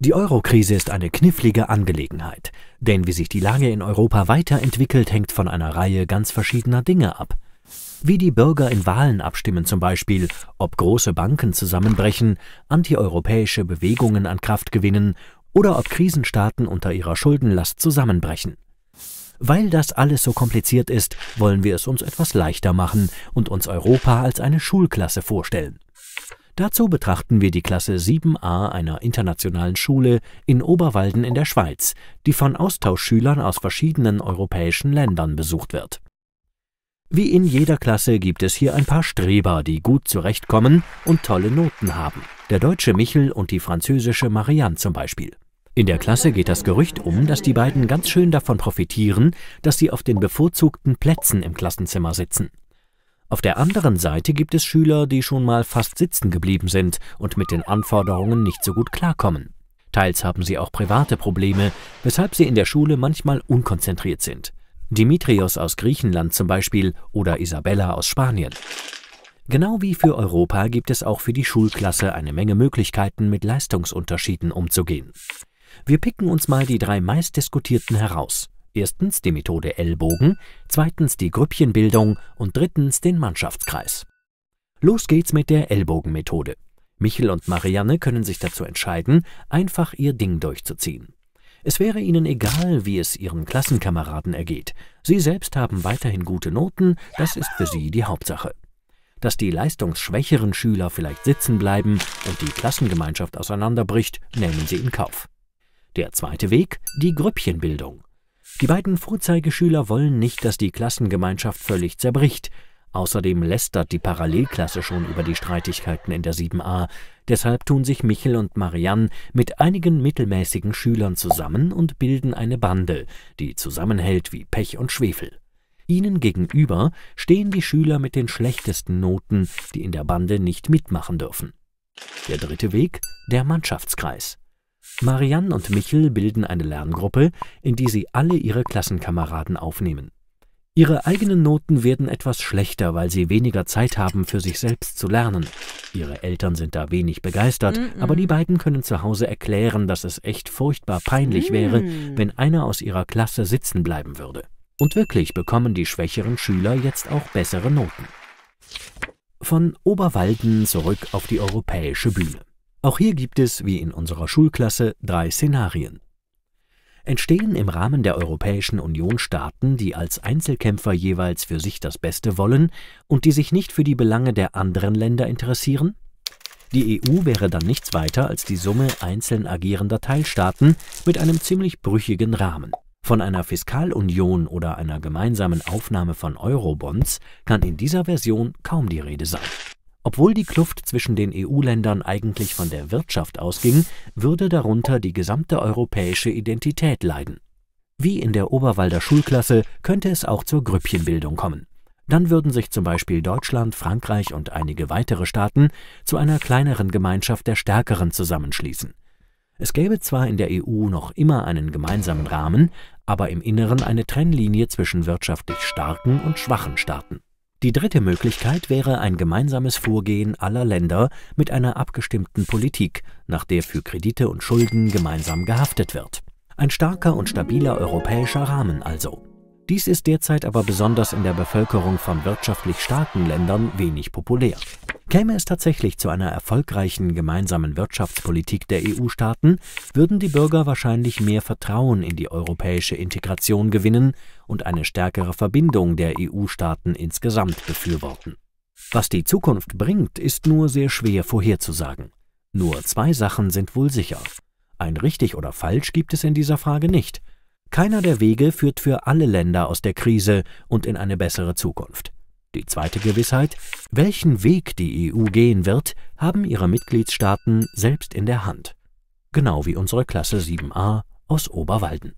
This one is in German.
Die Eurokrise ist eine knifflige Angelegenheit, denn wie sich die Lage in Europa weiterentwickelt, hängt von einer Reihe ganz verschiedener Dinge ab. Wie die Bürger in Wahlen abstimmen zum Beispiel, ob große Banken zusammenbrechen, antieuropäische Bewegungen an Kraft gewinnen oder ob Krisenstaaten unter ihrer Schuldenlast zusammenbrechen. Weil das alles so kompliziert ist, wollen wir es uns etwas leichter machen und uns Europa als eine Schulklasse vorstellen. Dazu betrachten wir die Klasse 7a einer internationalen Schule in Oberwalden in der Schweiz, die von Austauschschülern aus verschiedenen europäischen Ländern besucht wird. Wie in jeder Klasse gibt es hier ein paar Streber, die gut zurechtkommen und tolle Noten haben. Der deutsche Michel und die französische Marianne zum Beispiel. In der Klasse geht das Gerücht um, dass die beiden ganz schön davon profitieren, dass sie auf den bevorzugten Plätzen im Klassenzimmer sitzen. Auf der anderen Seite gibt es Schüler, die schon mal fast sitzen geblieben sind und mit den Anforderungen nicht so gut klarkommen. Teils haben sie auch private Probleme, weshalb sie in der Schule manchmal unkonzentriert sind. Dimitrios aus Griechenland zum Beispiel oder Isabella aus Spanien. Genau wie für Europa gibt es auch für die Schulklasse eine Menge Möglichkeiten, mit Leistungsunterschieden umzugehen. Wir picken uns mal die drei meistdiskutierten heraus. Erstens die Methode Ellbogen, zweitens die Grüppchenbildung und drittens den Mannschaftskreis. Los geht's mit der Ellbogenmethode. Michel und Marianne können sich dazu entscheiden, einfach ihr Ding durchzuziehen. Es wäre ihnen egal, wie es ihren Klassenkameraden ergeht. Sie selbst haben weiterhin gute Noten, das ist für sie die Hauptsache. Dass die leistungsschwächeren Schüler vielleicht sitzen bleiben und die Klassengemeinschaft auseinanderbricht, nehmen sie in Kauf. Der zweite Weg, die Grüppchenbildung. Die beiden Vorzeigeschüler wollen nicht, dass die Klassengemeinschaft völlig zerbricht. Außerdem lästert die Parallelklasse schon über die Streitigkeiten in der 7a. Deshalb tun sich Michel und Marianne mit einigen mittelmäßigen Schülern zusammen und bilden eine Bande, die zusammenhält wie Pech und Schwefel. Ihnen gegenüber stehen die Schüler mit den schlechtesten Noten, die in der Bande nicht mitmachen dürfen. Der dritte Weg, der Mannschaftskreis. Marianne und Michel bilden eine Lerngruppe, in die sie alle ihre Klassenkameraden aufnehmen. Ihre eigenen Noten werden etwas schlechter, weil sie weniger Zeit haben, für sich selbst zu lernen. Ihre Eltern sind da wenig begeistert, mm -mm. aber die beiden können zu Hause erklären, dass es echt furchtbar peinlich mm. wäre, wenn einer aus ihrer Klasse sitzen bleiben würde. Und wirklich bekommen die schwächeren Schüler jetzt auch bessere Noten. Von Oberwalden zurück auf die europäische Bühne. Auch hier gibt es, wie in unserer Schulklasse, drei Szenarien. Entstehen im Rahmen der Europäischen Union Staaten, die als Einzelkämpfer jeweils für sich das Beste wollen und die sich nicht für die Belange der anderen Länder interessieren? Die EU wäre dann nichts weiter als die Summe einzeln agierender Teilstaaten mit einem ziemlich brüchigen Rahmen. Von einer Fiskalunion oder einer gemeinsamen Aufnahme von Eurobonds kann in dieser Version kaum die Rede sein. Obwohl die Kluft zwischen den EU-Ländern eigentlich von der Wirtschaft ausging, würde darunter die gesamte europäische Identität leiden. Wie in der Oberwalder Schulklasse könnte es auch zur Grüppchenbildung kommen. Dann würden sich zum Beispiel Deutschland, Frankreich und einige weitere Staaten zu einer kleineren Gemeinschaft der Stärkeren zusammenschließen. Es gäbe zwar in der EU noch immer einen gemeinsamen Rahmen, aber im Inneren eine Trennlinie zwischen wirtschaftlich starken und schwachen Staaten. Die dritte Möglichkeit wäre ein gemeinsames Vorgehen aller Länder mit einer abgestimmten Politik, nach der für Kredite und Schulden gemeinsam gehaftet wird. Ein starker und stabiler europäischer Rahmen also. Dies ist derzeit aber besonders in der Bevölkerung von wirtschaftlich starken Ländern wenig populär. Käme es tatsächlich zu einer erfolgreichen gemeinsamen Wirtschaftspolitik der EU-Staaten, würden die Bürger wahrscheinlich mehr Vertrauen in die europäische Integration gewinnen und eine stärkere Verbindung der EU-Staaten insgesamt befürworten. Was die Zukunft bringt, ist nur sehr schwer vorherzusagen. Nur zwei Sachen sind wohl sicher. Ein richtig oder falsch gibt es in dieser Frage nicht. Keiner der Wege führt für alle Länder aus der Krise und in eine bessere Zukunft. Die zweite Gewissheit, welchen Weg die EU gehen wird, haben ihre Mitgliedstaaten selbst in der Hand. Genau wie unsere Klasse 7a aus Oberwalden.